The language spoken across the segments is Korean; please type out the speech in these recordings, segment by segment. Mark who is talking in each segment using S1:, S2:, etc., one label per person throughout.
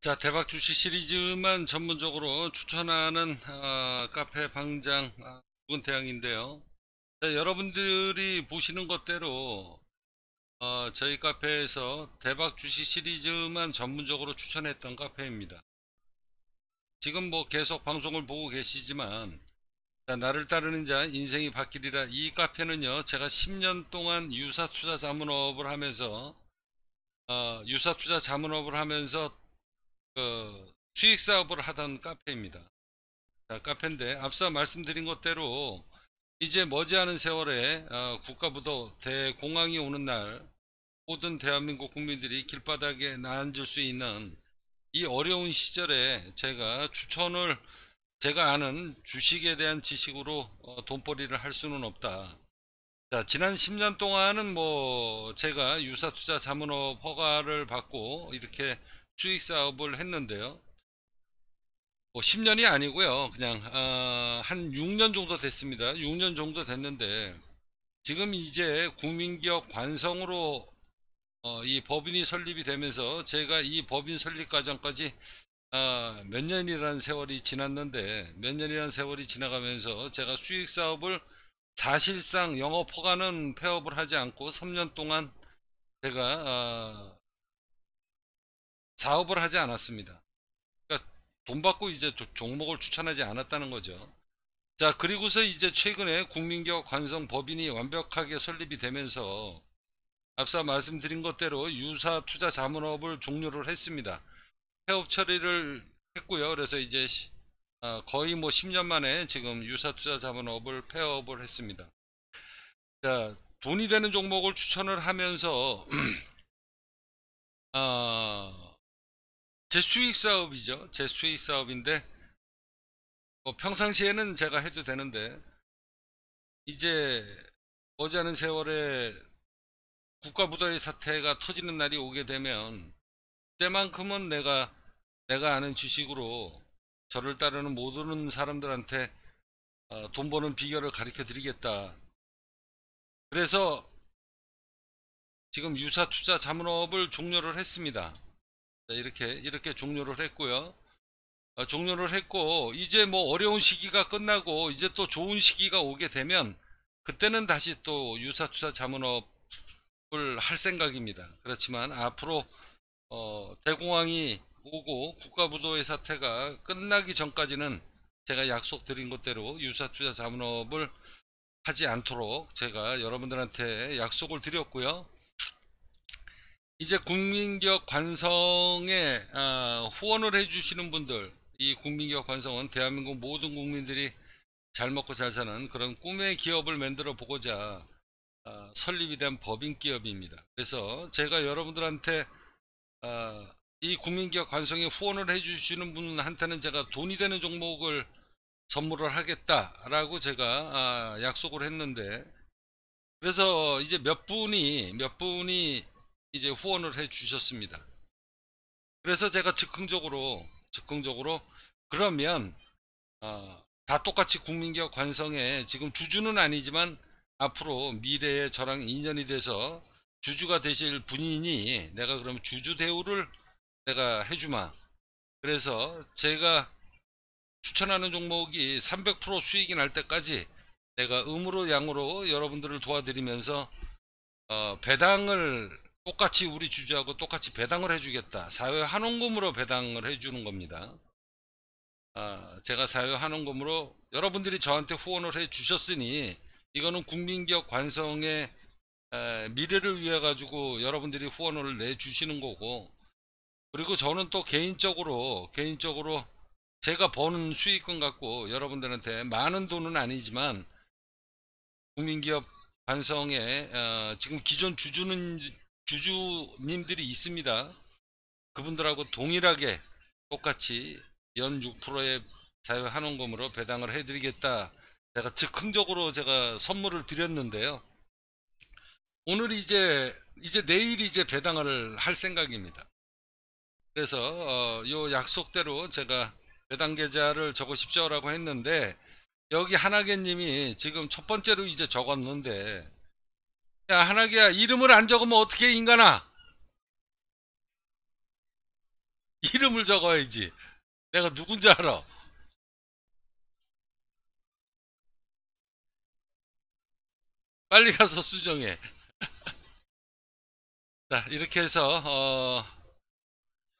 S1: 자 대박 주식 시리즈만 전문적으로 추천하는 아, 카페 방장 아, 혹은 대항인데요 자, 여러분들이 보시는 것대로 어, 저희 카페에서 대박 주식 시리즈만 전문적으로 추천했던 카페입니다 지금 뭐 계속 방송을 보고 계시지만 자, 나를 따르는 자 인생이 바뀌리라 이 카페는요 제가 10년 동안 유사 투자 자문업을 하면서 어, 유사 투자 자문업을 하면서 그 수익 사업을 하던 카페입니다. 자, 카페인데 앞서 말씀드린 것대로 이제 머지않은 세월에 어, 국가부도 대공황이 오는 날 모든 대한민국 국민들이 길바닥에 나앉을 수 있는 이 어려운 시절에 제가 추천을 제가 아는 주식에 대한 지식으로 어, 돈벌이를 할 수는 없다. 자, 지난 10년 동안은 뭐 제가 유사투자 자문업 허가를 받고 이렇게 주식 사업을 했는데요. 뭐 10년이 아니고요. 그냥 아, 한 6년 정도 됐습니다. 6년 정도 됐는데 지금 이제 국민기업 관성으로 어, 이 법인이 설립이 되면서 제가 이 법인 설립 과정까지 아, 몇 년이라는 세월이 지났는데 몇 년이라는 세월이 지나가면서 제가 수익 사업을 사실상 영업 허가는 폐업을 하지 않고 3년 동안 제가 아, 사업을 하지 않았습니다. 그러니까 돈 받고 이제 종목을 추천하지 않았다는 거죠. 자, 그리고서 이제 최근에 국민기업 관성 법인이 완벽하게 설립이 되면서 앞서 말씀드린 것대로 유사 투자 자문업을 종료를 했습니다. 폐업 처리를 했고요. 그래서 이제 아, 거의 뭐 10년 만에 지금 유사 투자 자문업을 폐업을 했습니다. 자, 돈이 되는 종목을 추천을 하면서 어, 제 수익 사업이죠. 제 수익 사업인데 뭐 평상시에는 제가 해도 되는데 이제 어제는 세월에 국가부도의 사태가 터지는 날이 오게 되면 때만큼은 내가 내가 아는 지식으로 저를 따르는 모든 사람들한테 어, 돈 버는 비결을 가르쳐 드리겠다. 그래서 지금 유사 투자 자문업을 종료를 했습니다. 이렇게 이렇게 종료를 했고요. 어, 종료를 했고 이제 뭐 어려운 시기가 끝나고 이제 또 좋은 시기가 오게 되면 그때는 다시 또 유사투자 자문업을 할 생각입니다. 그렇지만 앞으로 어, 대공황이 오고 국가부도의 사태가 끝나기 전까지는 제가 약속드린 것대로 유사투자 자문업을 하지 않도록 제가 여러분들한테 약속을 드렸고요. 이제 국민기업 관성에 어, 후원을 해주시는 분들 이 국민기업 관성은 대한민국 모든 국민들이 잘 먹고 잘 사는 그런 꿈의 기업을 만들어 보고자 어, 설립이 된 법인기업입니다 그래서 제가 여러분들한테 어, 이 국민기업 관성에 후원을 해주시는 분한테는 제가 돈이 되는 종목을 선물을 하겠다라고 제가 아, 약속을 했는데 그래서 이제 몇 분이 몇 분이 이제 후원을 해 주셨습니다. 그래서 제가 즉흥적으로 즉흥적으로 그러면 어, 다 똑같이 국민기업 관성에 지금 주주는 아니지만 앞으로 미래에 저랑 인연이 돼서 주주가 되실 분이니 내가 그럼 주주 대우를 내가 해주마 그래서 제가 추천하는 종목이 300% 수익이 날 때까지 내가 음으로 양으로 여러분들을 도와드리면서 어, 배당을 똑같이 우리 주주하고 똑같이 배당을 해주겠다. 사회 한원금으로 배당을 해주는 겁니다. 아, 제가 사회 한원금으로 여러분들이 저한테 후원을 해주셨으니 이거는 국민기업 관성의 에, 미래를 위해 가지고 여러분들이 후원을 내주시는 거고 그리고 저는 또 개인적으로 개인적으로 제가 버는 수익금 갖고 여러분들한테 많은 돈은 아니지만 국민기업 관성에 어, 지금 기존 주주는 주주님들이 있습니다. 그분들하고 동일하게 똑같이 연 6%의 자유한원금으로 배당을 해드리겠다. 제가 즉흥적으로 제가 선물을 드렸는데요. 오늘 이제 이제 내일 이제 배당을 할 생각입니다. 그래서 어, 요 약속대로 제가 배당 계좌를 적으십시오라고 했는데 여기 한학예님이 지금 첫 번째로 이제 적었는데 야, 한학이야, 이름을 안 적으면 어떻게 인간아? 이름을 적어야지. 내가 누군지 알아. 빨리 가서 수정해. 자, 이렇게 해서, 어,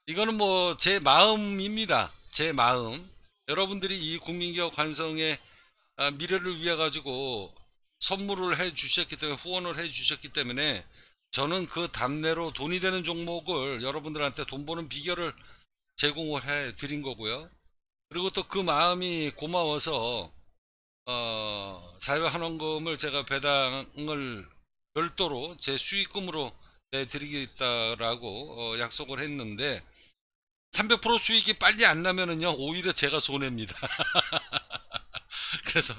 S1: 이거는 뭐 제 마음입니다. 제 마음. 여러분들이 이 국민기업 관성의 아, 미래를 위해 가지고 선물을 해 주셨기 때문에 후원을 해 주셨기 때문에 저는 그 답내로 돈이 되는 종목을 여러분들한테 돈 버는 비결을 제공을 해 드린 거고요. 그리고 또 그 마음이 고마워서 어, 사회환원금을 제가 배당을 별도로 제 수익금으로 내드리겠다라고 어, 약속을 했는데 300% 수익이 빨리 안 나면은요 오히려 제가 손해입니다. 그래서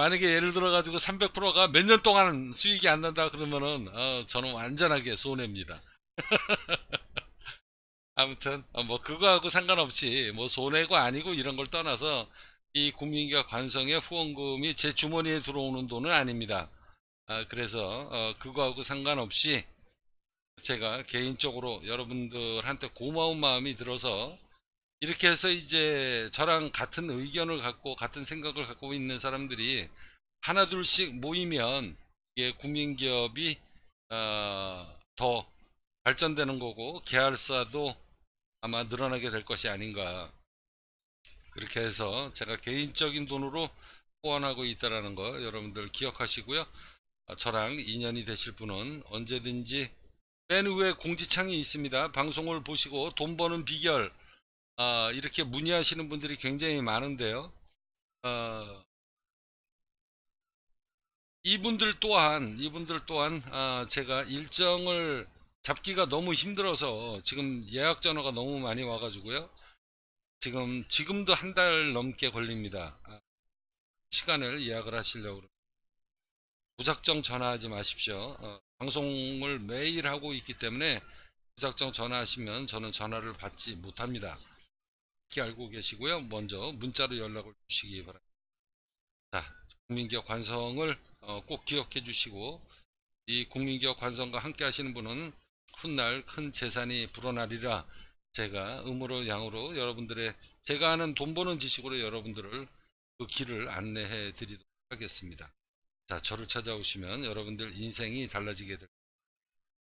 S1: 만약에 예를 들어 가지고 300%가 몇 년 동안 수익이 안 난다 그러면은 어, 저는 완전하게 손해입니다. 아무튼 어, 뭐 그거하고 상관없이 뭐 손해고 아니고 이런 걸 떠나서 이 국민기업 관성의 후원금이 제 주머니에 들어오는 돈은 아닙니다. 아, 그래서 어, 그거하고 상관없이 제가 개인적으로 여러분들한테 고마운 마음이 들어서 이렇게 해서 이제 저랑 같은 의견을 갖고 같은 생각을 갖고 있는 사람들이 하나둘씩 모이면 이게 국민기업이 어, 더 발전되는 거고 계열사도 아마 늘어나게 될 것이 아닌가 그렇게 해서 제가 개인적인 돈으로 후원하고 있다라는 거 여러분들 기억하시고요 어, 저랑 인연이 되실 분은 언제든지 맨 위에 공지창이 있습니다 방송을 보시고 돈 버는 비결 어, 이렇게 문의하시는 분들이 굉장히 많은데요. 어, 이분들 또한 이분들 또한 어, 제가 일정을 잡기가 너무 힘들어서 지금 예약 전화가 너무 많이 와가지고요. 지금 지금도 한 달 넘게 걸립니다. 아, 시간을 예약을 하시려고 무작정 전화하지 마십시오. 어, 방송을 매일 하고 있기 때문에 무작정 전화하시면 저는 전화를 받지 못합니다. 익히 알고 계시고요. 먼저 문자로 연락을 주시기 바랍니다. 자, 국민기업 관성을 어, 꼭 기억해 주시고 이 국민기업 관성과 함께 하시는 분은 훗날 큰 재산이 불어나리라 제가 음으로 양으로 여러분들의 제가 아는 돈 버는 지식으로 여러분들을 그 길을 안내해 드리도록 하겠습니다. 자, 저를 찾아오시면 여러분들 인생이 달라지게 될